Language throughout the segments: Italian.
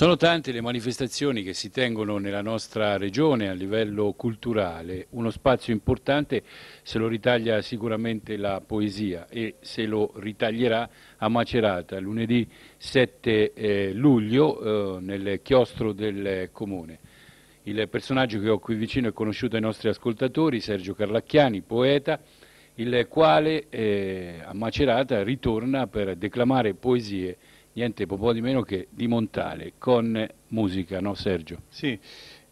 Sono tante le manifestazioni che si tengono nella nostra regione a livello culturale, uno spazio importante se lo ritaglia sicuramente la poesia e se lo ritaglierà a Macerata lunedì 7 eh, luglio eh, nel chiostro del comune. Il personaggio che ho qui vicino è conosciuto ai nostri ascoltatori, Sergio Carlacchiani, poeta, il quale eh, a Macerata ritorna per declamare poesie niente po' di meno che di montare con musica, no Sergio? Sì,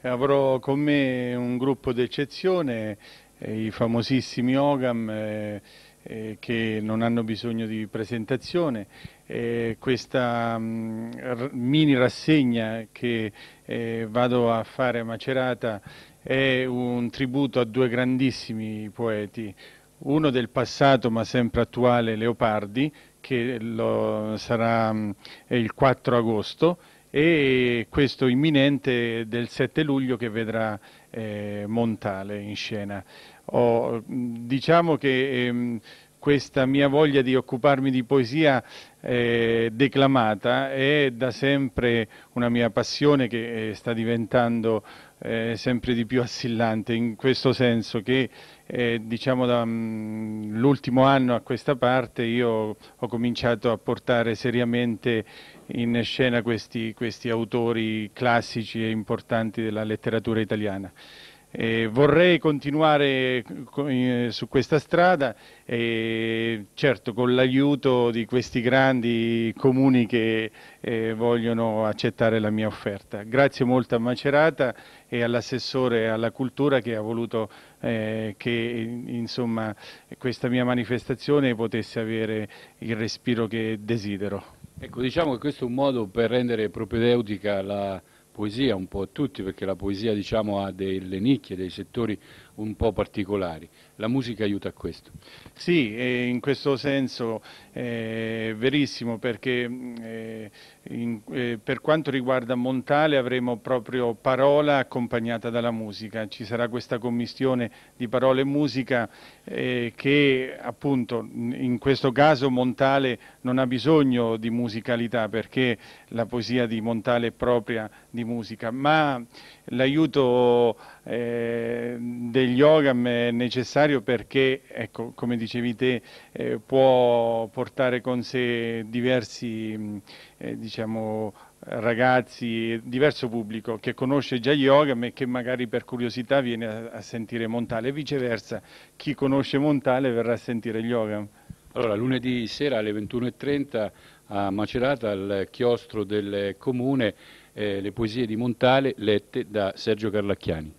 avrò con me un gruppo d'eccezione, eh, i famosissimi Ogam eh, eh, che non hanno bisogno di presentazione. Eh, questa mh, mm, mini rassegna che eh, vado a fare a Macerata è un tributo a due grandissimi poeti, uno del passato ma sempre attuale Leopardi che sarà mm, il 4 agosto e questo imminente del 7 luglio che vedrà eh, Montale in scena. Oh, diciamo che ehm, questa mia voglia di occuparmi di poesia eh, declamata è da sempre una mia passione che eh, sta diventando eh, sempre di più assillante, in questo senso che eh, diciamo dall'ultimo mm, anno a questa parte io ho cominciato a portare seriamente in scena questi, questi autori classici e importanti della letteratura italiana. Eh, vorrei continuare su questa strada, eh, certo con l'aiuto di questi grandi comuni che eh, vogliono accettare la mia offerta. Grazie molto a Macerata e all'assessore alla cultura che ha voluto eh, che insomma, questa mia manifestazione potesse avere il respiro che desidero. Ecco, diciamo che questo è un modo per rendere propedeutica la poesia, un po' a tutti, perché la poesia diciamo, ha delle nicchie, dei settori un po' particolari. La musica aiuta a questo. Sì, in questo senso è verissimo perché eh, eh, per quanto riguarda Montale avremo proprio parola accompagnata dalla musica. Ci sarà questa commissione di parole e musica eh, che appunto in questo caso Montale non ha bisogno di musicalità perché la poesia di Montale è propria di musica, ma l'aiuto eh, del yoga è necessario perché, ecco, come dicevi te, eh, può portare con sé diversi mm, eh, diciamo, ragazzi, diverso pubblico che conosce già yoga e che magari per curiosità viene a, a sentire Montale e viceversa, chi conosce Montale verrà a sentire yoga. Allora, lunedì sera alle 21.30 a Macerata al chiostro del comune eh, le poesie di Montale lette da Sergio Carlacchiani.